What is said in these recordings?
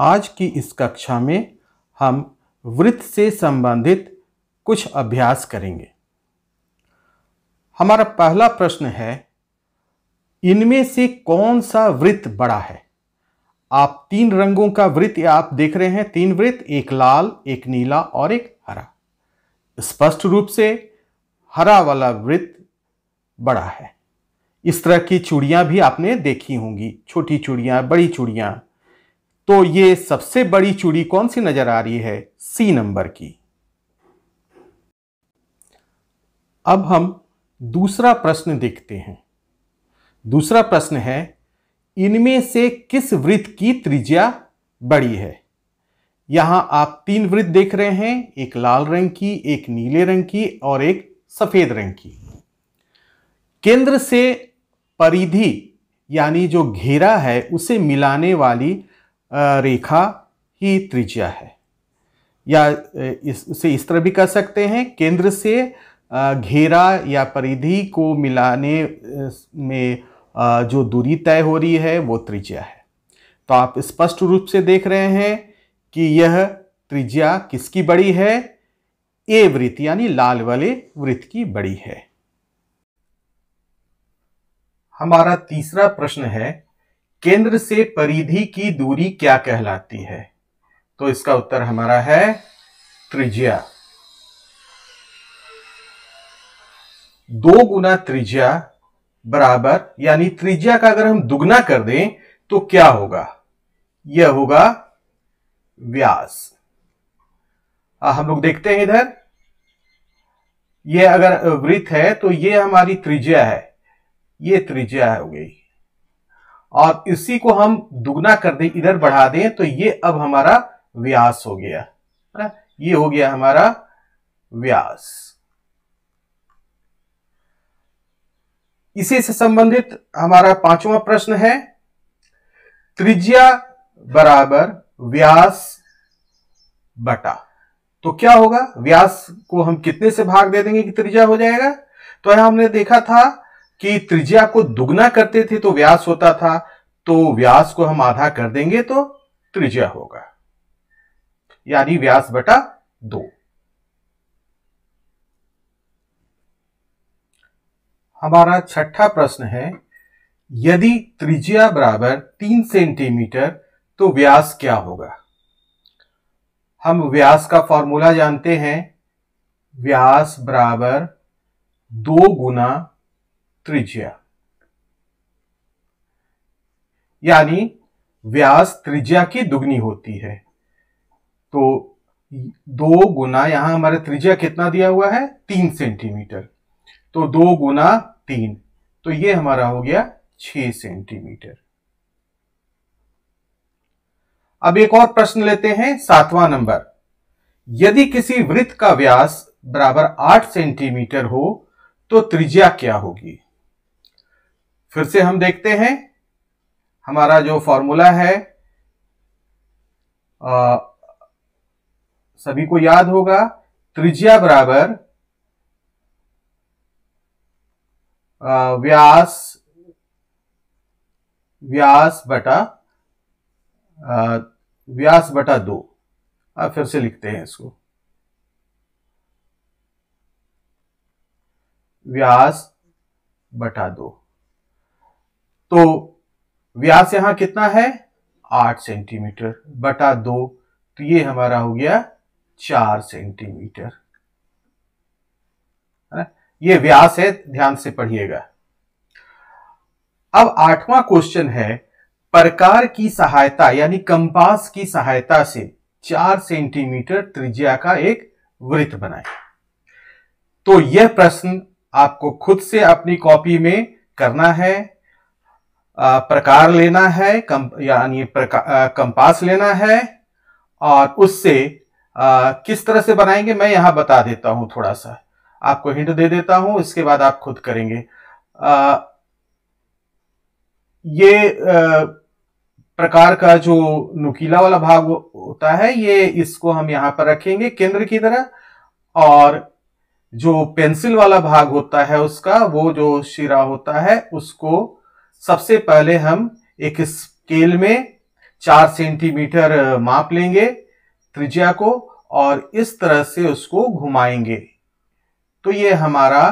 आज की इस कक्षा में हम वृत्त से संबंधित कुछ अभ्यास करेंगे हमारा पहला प्रश्न है इनमें से कौन सा वृत्त बड़ा है आप तीन रंगों का वृत्त आप देख रहे हैं तीन वृत्त एक लाल एक नीला और एक हरा स्पष्ट रूप से हरा वाला वृत्त बड़ा है इस तरह की चूड़ियां भी आपने देखी होंगी छोटी चूड़ियां बड़ी चूड़ियां तो ये सबसे बड़ी चूड़ी कौन सी नजर आ रही है सी नंबर की अब हम दूसरा प्रश्न देखते हैं दूसरा प्रश्न है इनमें से किस वृत्त की त्रिज्या बड़ी है यहां आप तीन वृत्त देख रहे हैं एक लाल रंग की एक नीले रंग की और एक सफेद रंग की केंद्र से परिधि यानी जो घेरा है उसे मिलाने वाली रेखा ही त्रिज्या है या इस, उसे इस तरह भी कह सकते हैं केंद्र से घेरा या परिधि को मिलाने में जो दूरी तय हो रही है वो त्रिज्या है तो आप स्पष्ट रूप से देख रहे हैं कि यह त्रिज्या किसकी बड़ी है ए वृत्त यानी लाल वाले वृत्त की बड़ी है हमारा तीसरा प्रश्न है केंद्र से परिधि की दूरी क्या कहलाती है तो इसका उत्तर हमारा है त्रिज्या दो गुना त्रिज्या बराबर यानी त्रिज्या का अगर हम दुगना कर दें तो क्या होगा यह होगा व्यास आ, हम लोग देखते हैं इधर यह अगर वृत्त है तो यह हमारी त्रिज्या है यह त्रिज्या हो गई और इसी को हम दुगना कर दें इधर बढ़ा दें तो ये अब हमारा व्यास हो गया ना ये हो गया हमारा व्यास इसी से संबंधित हमारा पांचवा प्रश्न है त्रिज्या बराबर व्यास बटा तो क्या होगा व्यास को हम कितने से भाग दे देंगे कि त्रिज्या हो जाएगा तो यहां हमने देखा था कि त्रिज्या को दुगना करते थे तो व्यास होता था तो व्यास को हम आधा कर देंगे तो त्रिज्या होगा यानी व्यास बटा दो हमारा छठा प्रश्न है यदि त्रिज्या बराबर तीन सेंटीमीटर तो व्यास क्या होगा हम व्यास का फॉर्मूला जानते हैं व्यास बराबर दो गुना त्रिज्या यानी व्यास त्रिज्या की दुगनी होती है तो दो गुना यहां हमारे त्रिज्या कितना दिया हुआ है तीन सेंटीमीटर तो दो गुना तीन तो ये हमारा हो गया छ सेंटीमीटर अब एक और प्रश्न लेते हैं सातवां नंबर यदि किसी वृत्त का व्यास बराबर आठ सेंटीमीटर हो तो त्रिज्या क्या होगी फिर से हम देखते हैं हमारा जो फॉर्मूला है आ, सभी को याद होगा त्रिज्या बराबर आ, व्यास व्यास बटा आ, व्यास बटा दो अब फिर से लिखते हैं इसको व्यास बटा दो तो व्यास यहां कितना है आठ सेंटीमीटर बटा दो तो ये हमारा हो गया चार सेंटीमीटर ये व्यास है ध्यान से पढ़िएगा अब आठवां क्वेश्चन है प्रकार की सहायता यानी कंपास की सहायता से चार सेंटीमीटर त्रिज्या का एक वृत्त बनाए तो यह प्रश्न आपको खुद से अपनी कॉपी में करना है प्रकार लेना है कम, यानी कंपास लेना है और उससे आ, किस तरह से बनाएंगे मैं यहां बता देता हूं थोड़ा सा आपको हिंट दे देता हूं इसके बाद आप खुद करेंगे आ, ये आ, प्रकार का जो नुकीला वाला भाग होता है ये इसको हम यहां पर रखेंगे केंद्र की तरह और जो पेंसिल वाला भाग होता है उसका वो जो शिरा होता है उसको सबसे पहले हम एक स्केल में चार सेंटीमीटर माप लेंगे त्रिज्या को और इस तरह से उसको घुमाएंगे तो ये हमारा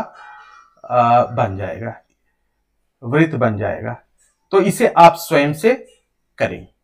बन जाएगा वृत्त बन जाएगा तो इसे आप स्वयं से करें